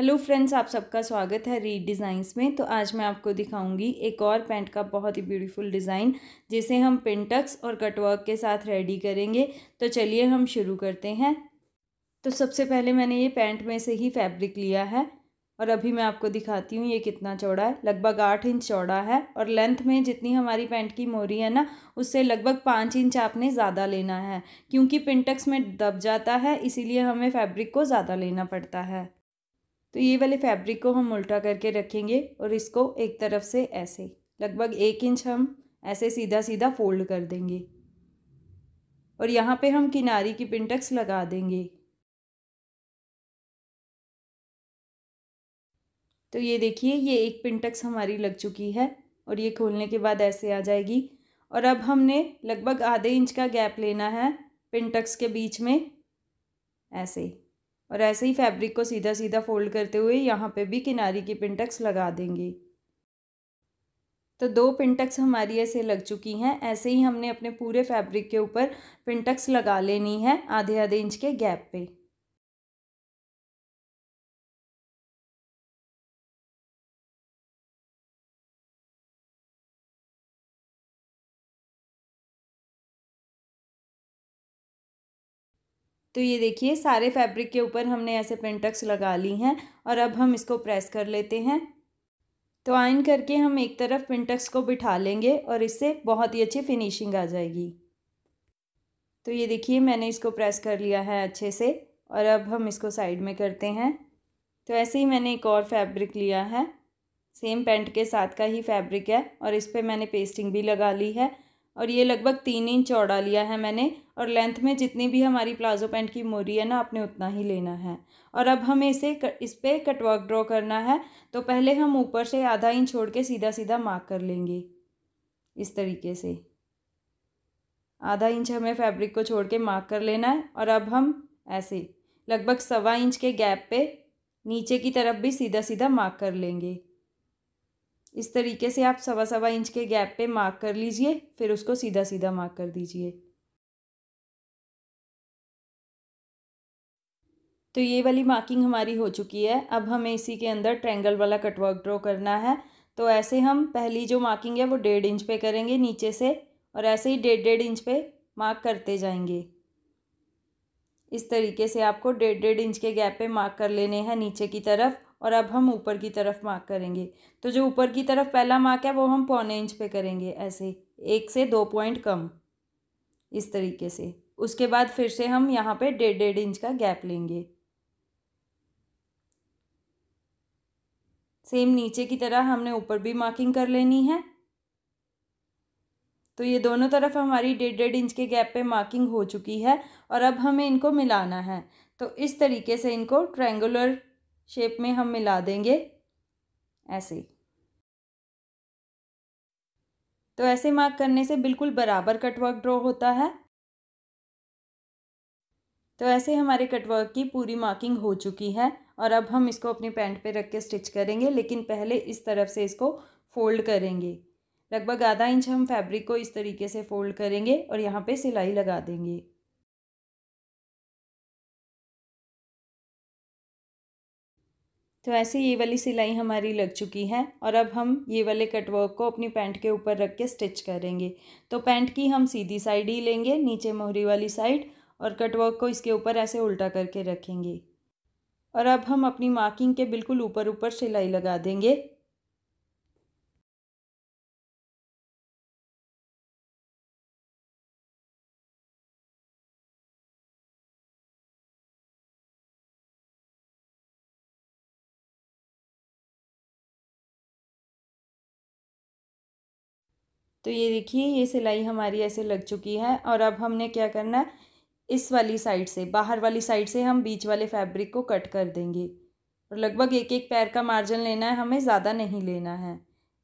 hello friends आप सबका स्वागत है रीड डिज़ाइंस में तो आज मैं आपको दिखाऊंगी एक और पैंट का बहुत ही ब्यूटीफुल डिज़ाइन जिसे हम पिंटक्स और कटवर्क के साथ रेडी करेंगे तो चलिए हम शुरू करते हैं तो सबसे पहले मैंने ये पैंट में से ही फैब्रिक लिया है और अभी मैं आपको दिखाती हूँ ये कितना चौड़ा है लगभग आठ इंच चौड़ा है और लेंथ में जितनी हमारी पैंट की मोरी है ना उससे लगभग पाँच इंच आपने ज़्यादा लेना है क्योंकि पिंटक्स में दब जाता है इसीलिए हमें फैब्रिक को ज़्यादा लेना पड़ता है तो ये वाले फैब्रिक को हम उल्टा करके रखेंगे और इसको एक तरफ से ऐसे लगभग एक इंच हम ऐसे सीधा सीधा फोल्ड कर देंगे और यहाँ पे हम किनारी की पिंटक्स लगा देंगे तो ये देखिए ये एक पिंटक्स हमारी लग चुकी है और ये खोलने के बाद ऐसे आ जाएगी और अब हमने लगभग आधे इंच का गैप लेना है पिंटक्स के बीच में ऐसे और ऐसे ही फैब्रिक को सीधा सीधा फोल्ड करते हुए यहाँ पे भी किनारी की पिंटक्स लगा देंगे तो दो पिंटक्स हमारी ऐसे लग चुकी हैं ऐसे ही हमने अपने पूरे फैब्रिक के ऊपर पिंटक्स लगा लेनी है आधे आधे इंच के गैप पर तो ये देखिए सारे फैब्रिक के ऊपर हमने ऐसे पेंटक्स लगा ली हैं और अब हम इसको प्रेस कर लेते हैं तो आयन करके हम एक तरफ पिंटक्स को बिठा लेंगे और इससे बहुत ही अच्छी फिनिशिंग आ जाएगी तो ये देखिए मैंने इसको प्रेस कर लिया है अच्छे से और अब हम इसको साइड में करते हैं तो ऐसे ही मैंने एक और फैब्रिक लिया है सेम पेंट के साथ का ही फैब्रिक है और इस पर मैंने पेस्टिंग भी लगा ली है और ये लगभग तीन इंच चौड़ा लिया है मैंने और लेंथ में जितनी भी हमारी प्लाजो पैंट की मोरी है ना आपने उतना ही लेना है और अब हमें इसे कर, इस पर कटवर्क ड्रॉ करना है तो पहले हम ऊपर से आधा इंच छोड़ के सीधा सीधा मार्क कर लेंगे इस तरीके से आधा इंच हमें फैब्रिक को छोड़ के मार्क कर लेना है और अब हम ऐसे लगभग सवा इंच के गैप पे नीचे की तरफ भी सीधा सीधा मार्क कर लेंगे इस तरीके से आप सवा सवा इंच के गैप पे मार्क कर लीजिए फिर उसको सीधा सीधा मार्क कर दीजिए तो ये वाली मार्किंग हमारी हो चुकी है अब हमें इसी के अंदर ट्रैंगल वाला कटवर्क ड्रॉ करना है तो ऐसे हम पहली जो मार्किंग है वो डेढ़ इंच पे करेंगे नीचे से और ऐसे ही डेढ़ डेढ़ इंच पे मार्क करते जाएंगे इस तरीके से आपको डेढ़ डेढ़ इंच के गैप पे मार्क कर लेने हैं नीचे की तरफ और अब हम ऊपर की तरफ मार्क करेंगे तो जो ऊपर की तरफ पहला मार्क है वो हम पौने इंच पे करेंगे ऐसे एक से दो पॉइंट कम इस तरीके से उसके बाद फिर से हम यहाँ पे डेढ़ डेढ़ इंच का गैप लेंगे सेम नीचे की तरह हमने ऊपर भी मार्किंग कर लेनी है तो ये दोनों तरफ हमारी डेढ़ डेढ़ इंच के गैप पे मार्किंग हो चुकी है और अब हमें इनको मिलाना है तो इस तरीके से इनको ट्रायंगुलर शेप में हम मिला देंगे ऐसे तो ऐसे मार्क करने से बिल्कुल बराबर कटवर्क ड्रॉ होता है तो ऐसे हमारे कटवर्क की पूरी मार्किंग हो चुकी है और अब हम इसको अपनी पैंट पे रख के स्टिच करेंगे लेकिन पहले इस तरफ से इसको फोल्ड करेंगे लगभग आधा इंच हम फैब्रिक को इस तरीके से फोल्ड करेंगे और यहाँ पे सिलाई लगा देंगे तो ऐसे ये वाली सिलाई हमारी लग चुकी है और अब हम ये वाले कटवर्क को अपनी पैंट के ऊपर रख के स्टिच करेंगे तो पैंट की हम सीधी साइड ही लेंगे नीचे मोहरी वाली साइड और कटवर्क को इसके ऊपर ऐसे उल्टा करके रखेंगे और अब हम अपनी मार्किंग के बिल्कुल ऊपर ऊपर सिलाई लगा देंगे तो ये देखिए ये सिलाई हमारी ऐसे लग चुकी है और अब हमने क्या करना है इस वाली साइड से बाहर वाली साइड से हम बीच वाले फैब्रिक को कट कर देंगे और लगभग एक एक पैर का मार्जिन लेना है हमें ज़्यादा नहीं लेना है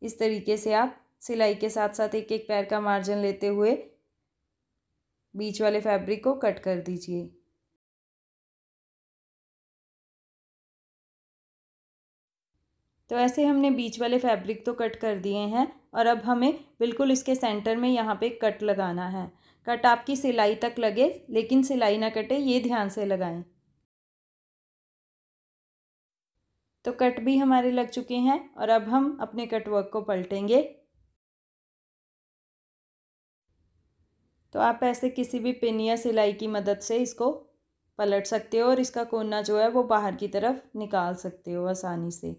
इस तरीके से आप सिलाई के साथ साथ एक एक पैर का मार्जिन लेते हुए बीच वाले फैब्रिक को कट कर दीजिए तो ऐसे हमने बीच वाले फैब्रिक तो कट कर दिए हैं और अब हमें बिल्कुल इसके सेंटर में यहाँ पे कट लगाना है कट आपकी सिलाई तक लगे लेकिन सिलाई ना कटे ये ध्यान से लगाएं तो कट भी हमारे लग चुके हैं और अब हम अपने कट वर्क को पलटेंगे तो आप ऐसे किसी भी पिन या सिलाई की मदद से इसको पलट सकते हो और इसका कोना जो है वो बाहर की तरफ निकाल सकते हो आसानी से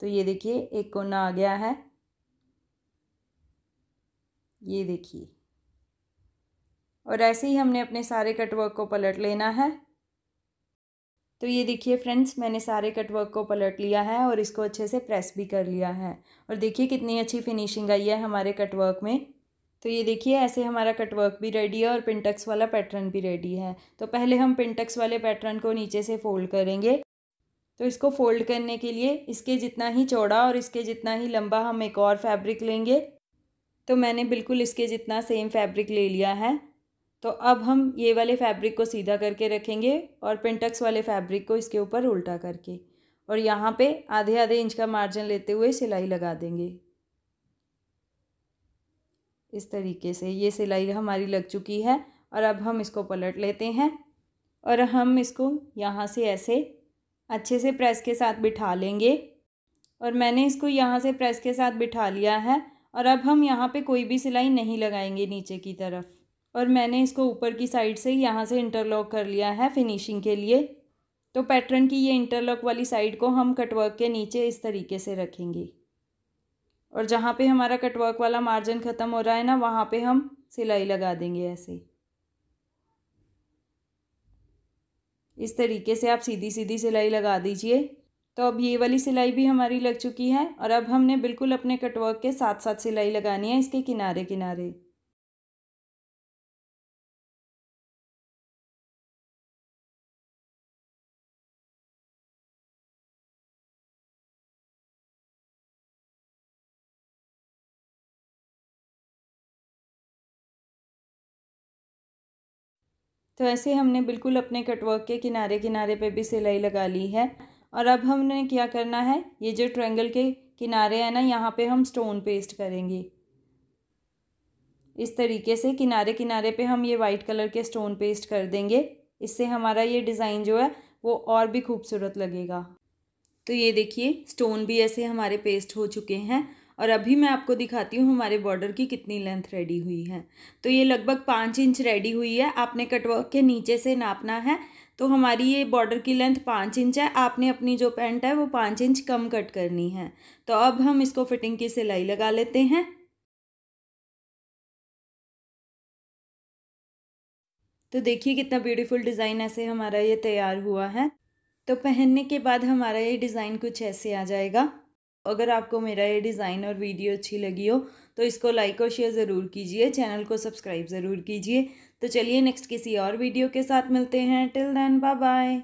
तो ये देखिए एक कोना आ गया है ये देखिए और ऐसे ही हमने अपने सारे कटवर्क को पलट लेना है तो ये देखिए फ्रेंड्स मैंने सारे कटवर्क को पलट लिया है और इसको अच्छे से प्रेस भी कर लिया है और देखिए कितनी अच्छी फिनिशिंग आई है हमारे कटवर्क में तो ये देखिए ऐसे हमारा कटवर्क भी रेडी है और पिंटक्स वाला पैटर्न भी रेडी है तो पहले हम पिंटक्स वाले पैटर्न को नीचे से फोल्ड करेंगे तो इसको फोल्ड करने के लिए इसके जितना ही चौड़ा और इसके जितना ही लंबा हम एक और फैब्रिक लेंगे तो मैंने बिल्कुल इसके जितना सेम फैब्रिक ले लिया है तो अब हम ये वाले फैब्रिक को सीधा करके रखेंगे और पेंटक्स वाले फैब्रिक को इसके ऊपर उल्टा करके और यहाँ पे आधे आधे इंच का मार्जिन लेते हुए सिलाई लगा देंगे इस तरीके से ये सिलाई हमारी लग चुकी है और अब हम इसको पलट लेते हैं और हम इसको यहाँ से ऐसे अच्छे से प्रेस के साथ बिठा लेंगे और मैंने इसको यहाँ से प्रेस के साथ बिठा लिया है और अब हम यहाँ पे कोई भी सिलाई नहीं लगाएंगे नीचे की तरफ और मैंने इसको ऊपर की साइड से यहाँ से इंटरलॉक कर लिया है फिनिशिंग के लिए तो पैटर्न की ये इंटरलॉक वाली साइड को हम कटवर्क के नीचे इस तरीके से रखेंगे और जहाँ पे हमारा कटवर्क वाला मार्जिन ख़त्म हो रहा है ना वहाँ पे हम सिलाई लगा देंगे ऐसे इस तरीके से आप सीधी सीधी सिलाई लगा दीजिए तो अब ये वाली सिलाई भी हमारी लग चुकी है और अब हमने बिल्कुल अपने कटवर्क के साथ साथ सिलाई लगानी है इसके किनारे किनारे तो ऐसे हमने बिल्कुल अपने कटवर्क के किनारे किनारे पे भी सिलाई लगा ली है और अब हमने क्या करना है ये जो ट्रायंगल के किनारे है ना यहाँ पे हम स्टोन पेस्ट करेंगे इस तरीके से किनारे किनारे पे हम ये वाइट कलर के स्टोन पेस्ट कर देंगे इससे हमारा ये डिज़ाइन जो है वो और भी खूबसूरत लगेगा तो ये देखिए स्टोन भी ऐसे हमारे पेस्ट हो चुके हैं और अभी मैं आपको दिखाती हूँ हमारे बॉर्डर की कितनी लेंथ रेडी हुई है तो ये लगभग पाँच इंच रेडी हुई है आपने कटवर्क के नीचे से नापना है तो हमारी ये बॉर्डर की लेंथ पाँच इंच है आपने अपनी जो पैंट है वो पाँच इंच कम कट करनी है तो अब हम इसको फिटिंग की सिलाई लगा लेते हैं तो देखिए कितना ब्यूटीफुल डिज़ाइन ऐसे हमारा ये तैयार हुआ है तो पहनने के बाद हमारा ये डिज़ाइन कुछ ऐसे आ जाएगा अगर आपको मेरा ये डिज़ाइन और वीडियो अच्छी लगी हो तो इसको लाइक और शेयर ज़रूर कीजिए चैनल को सब्सक्राइब ज़रूर कीजिए तो चलिए नेक्स्ट किसी और वीडियो के साथ मिलते हैं टिल देन बाय बाय